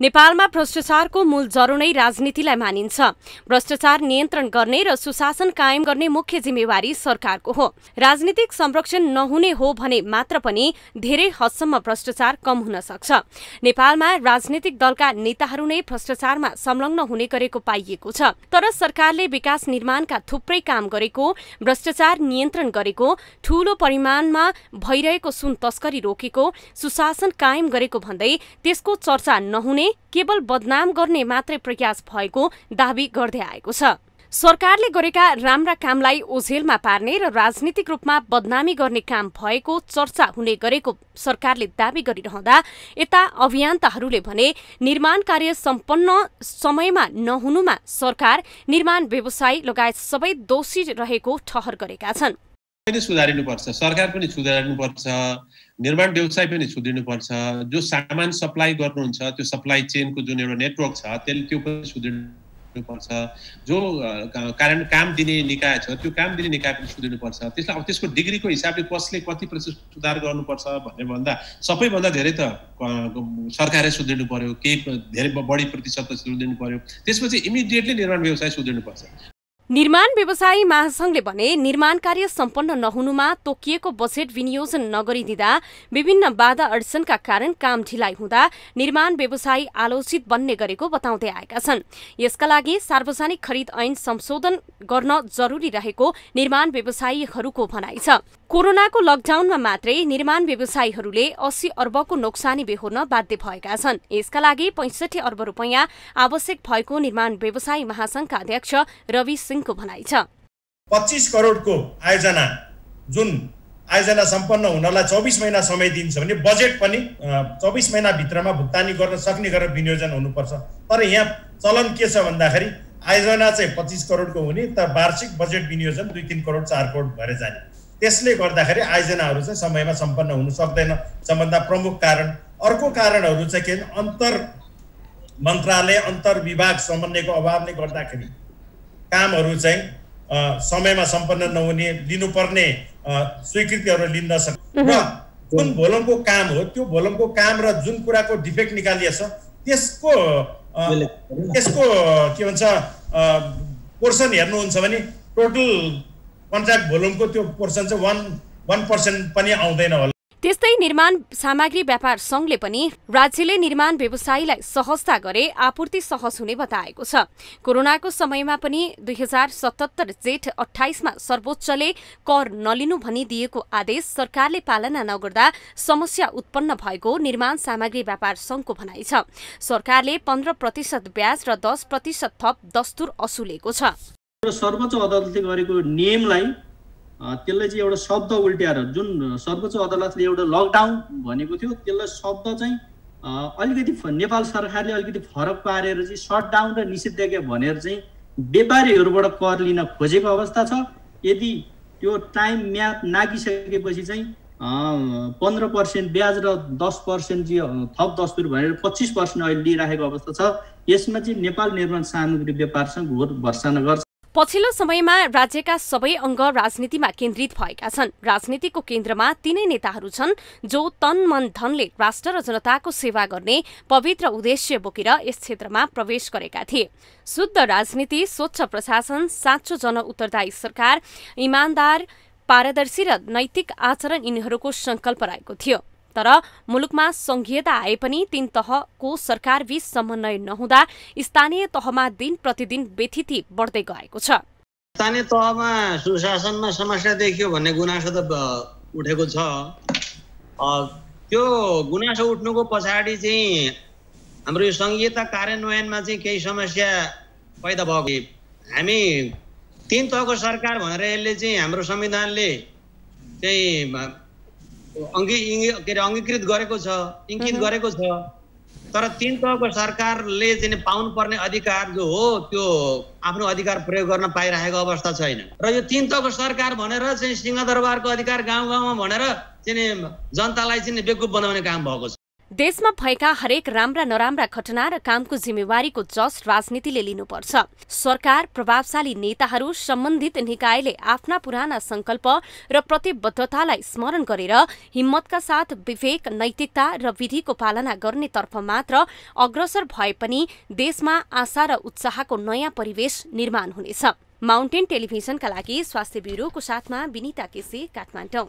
नेपालमा भ्रष्टाचारको मूल जरो नै राजनीतिलाई मानिन्छ भ्रष्टाचार नियन्त्रण गर्ने र सुशासन कायम गर्ने मुख्य जिम्मेवारी सरकारको हो राजनीतिक संरक्षण नहुने हो भने मात्र पनि धेरै हदसम्म भ्रष्टाचार कम हुन सक्छ नेपालमा राजनीतिक दलका नेताहरू नै भ्रष्टाचारमा संलग्न हुने गरेको पाइएको छ तर सरकारले विकास निर्माणका थुप्रै काम गरेको भ्रष्टाचार नियन्त्रण गरेको ठूलो परिमाणमा भइरहेको सुन तस्करी रोकेको सुशासन कायम गरेको भन्दै त्यसको चर्चा नहुने केवल बदनाम गर्ने मात्रै प्रयास भएको दावी गर्दै आएको छ सरकारले गरेका राम्रा कामलाई ओझेलमा पार्ने र राजनीतिक रूपमा बदनामी गर्ने काम भएको चर्चा हुने गरेको सरकारले दावी गरिरहँदा यता अभियन्ताहरूले भने निर्माण कार्य सम्पन्न समयमा नहुनुमा सरकार निर्माण व्यवसायी लगायत सबै दोषी रहेको ठहर गरेका छन् सुधारिनुपर्छ सरकार पनि सुधारिनुपर्छ निर्माण व्यवसाय पनि सुध्रिनुपर्छ जो सामान सप्लाई गर्नुहुन्छ त्यो सप्लाई चेनको जुन एउटा नेटवर्क छ त्यसले त्यो पनि सुध्रिनुपर्छ जो कारण काम दिने निकाय छ त्यो काम दिने निकाय पनि सुध्रिनुपर्छ त्यसलाई अब त्यसको डिग्रीको हिसाबले कसले कति प्रतिशत सुधार गर्नुपर्छ भन्ने भन्दा सबैभन्दा धेरै त सरकारले सुध्रिनु पऱ्यो केही धेरै बढी प्रतिशत त सुध्रिनु पऱ्यो त्यसपछि इमिडिएटली निर्माण व्यवसाय सुध्रिनुपर्छ निर्माण व्यवसायी महासंघले भने निर्माण कार्य सम्पन्न नहुनुमा तोकिएको बजेट विनियोजन नगरिदिँदा विभिन्न बाधा अडचनका कारण काम ढिलाइ हुँदा निर्माण व्यवसायी आलोचित बन्ने गरेको बताउँदै आएका छन् यसका लागि सार्वजनिक खरिद ऐन संशोधन गर्न जरुरी रहेको निर्माण व्यवसायीहरूको भनाइ छ कोरोनाको लकडाउनमा मात्रै निर्माण व्यवसायीहरूले अस्सी अर्बको नोक्सानी बेहोर्न बाध्य भएका छन् यसका लागि पैंसठी अर्ब रूपियाँ आवश्यक भएको निर्माण व्यवसायी महासंघका अध्यक्ष रवि सिंह सिंहको भनाइ छ पच्चिस करोडको आयोजना जुन आयोजना सम्पन्न हुनलाई चौबिस महिना समय दिन्छ भने बजेट पनि चौबिस महिनाभित्रमा भुक्तानी गर्न सक्ने गरेर विनियोजन हुनुपर्छ तर यहाँ चलन के छ भन्दाखेरि आयोजना चाहिँ पच्चिस करोडको हुने तर वार्षिक बजेट विनियोजन दुई तिन करोड चार करोड भएर जाने त्यसले गर्दाखेरि आयोजनाहरू चाहिँ समयमा सम्पन्न हुन सक्दैन सबभन्दा प्रमुख कारण अर्को कारणहरू चाहिँ के अन्तर मन्त्रालय अन्तर विभाग समन्वयको अभावले गर्दाखेरि कामहरू चाहिँ समयमा सम्पन्न नहुने लिनुपर्ने स्वीकृतिहरू लिन नसक्ने र जुन भोलमको काम हो त्यो भोलमको काम र जुन कुराको डिफेक्ट निकालिएछ त्यसको त्यसको के भन्छ पोर्सन हेर्नुहुन्छ भने टोटल कन्ट्राक्ट भोलुमको त्यो पोर्सन चाहिँ वान वान पर्सेन्ट पनि आउँदैन होला त्यस्तै निर्माण सामग्री व्यापार संघले पनि राज्यले निर्माण व्यवसायीलाई सहजता गरे आपूर्ति सहज हुने बताएको छ कोरोनाको समयमा पनि दुई हजार सतहत्तर जेठ अठाइसमा सर्वोच्चले कर नलिनु भनी दिएको आदेश सरकारले पालना नगर्दा समस्या उत्पन्न भएको निर्माण सामग्री व्यापार संघको भनाइ छ सरकारले पन्ध्र प्रतिशत ब्याज र दस प्रतिशत थप दस्तुर असुलेको छ सर्वोच्च अदालतले गरेको नियमलाई त्यसलाई चाहिँ एउटा शब्द उल्ट्याएर जुन सर्वोच्च अदालतले एउटा लकडाउन भनेको थियो त्यसलाई शब्द चाहिँ अलिकति नेपाल सरकारले अलिकति फरक पारेर चाहिँ सटडाउन र निषेधाज्ञा भनेर चाहिँ व्यापारीहरूबाट कर लिन खोजेको अवस्था छ यदि त्यो टाइम म्याप नागिसकेपछि चाहिँ पन्ध्र पर्सेन्ट ब्याज र दस पर्सेन्ट चाहिँ थप दस्तुर भनेर पच्चिस पर्सेन्ट अहिले लिइराखेको अवस्था छ यसमा चाहिँ नेपाल निर्माण सामग्री व्यापारसँग घोर भर्सना गर्छ पछिल्लो समयमा राज्यका सबै अङ्ग राजनीतिमा केन्द्रित भएका छन् राजनीतिको केन्द्रमा तीनै नेताहरू छन् जो तन मन धनले राष्ट्र र जनताको सेवा गर्ने पवित्र उद्देश्य बोकेर यस क्षेत्रमा प्रवेश गरेका थिए शुद्ध राजनीति स्वच्छ प्रशासन साँचो जनउत्तरदायी सरकार इमान्दार पारदर्शी र नैतिक आचरण यिनीहरूको संकल्प रहेको थियो तर मुलुकमा संघीयता आए पनि तीन तहको सरकारबीच समन्वय नहुँदा स्थानीय तहमा दिन प्रतिदिन व्यथिति बढ्दै गएको छ स्थानीय तहमा सुशासनमा समस्या देखियो भन्ने गुनासो त उठेको छ त्यो गुनासो उठ्नुको पछाडि चाहिँ हाम्रो यो सङ्घीयता कार्यान्वयनमा चाहिँ केही समस्या पैदा भएको हामी तिन तहको सरकार भनेर यसले चाहिँ हाम्रो संविधानले चाहिँ अङ्गी के अरे अङ्गीकृत गरेको छ इङ्कित गरेको छ तर तिन तहको सरकारले चाहिँ पाउनुपर्ने अधिकार जो हो त्यो आफ्नो अधिकार प्रयोग गर्न पाइरहेको अवस्था छैन र यो तिन तहको सरकार भनेर चाहिँ सिंहदरबारको अधिकार गाउँ गाउँमा भनेर चाहिँ जनतालाई चाहिँ बेकुप बनाउने काम भएको छ देशमा भएका हरेक राम्रा नराम्रा घटना र कामको जिम्मेवारीको जस राजनीतिले लिनुपर्छ सरकार प्रभावशाली नेताहरू सम्बन्धित निकायले आफ्ना पुराना संकल्प र प्रतिबद्धतालाई स्मरण गरेर हिम्मतका साथ विवेक नैतिकता र विधिको पालना गर्नेतर्फ मात्र अग्रसर भए पनि देशमा आशा र उत्साहको नयाँ परिवेश निर्माण हुनेछ माउन्टेन टेलिभिजनका लागि स्वास्थ्य ब्युरोको साथमा विनिता केसी काठमाडौँ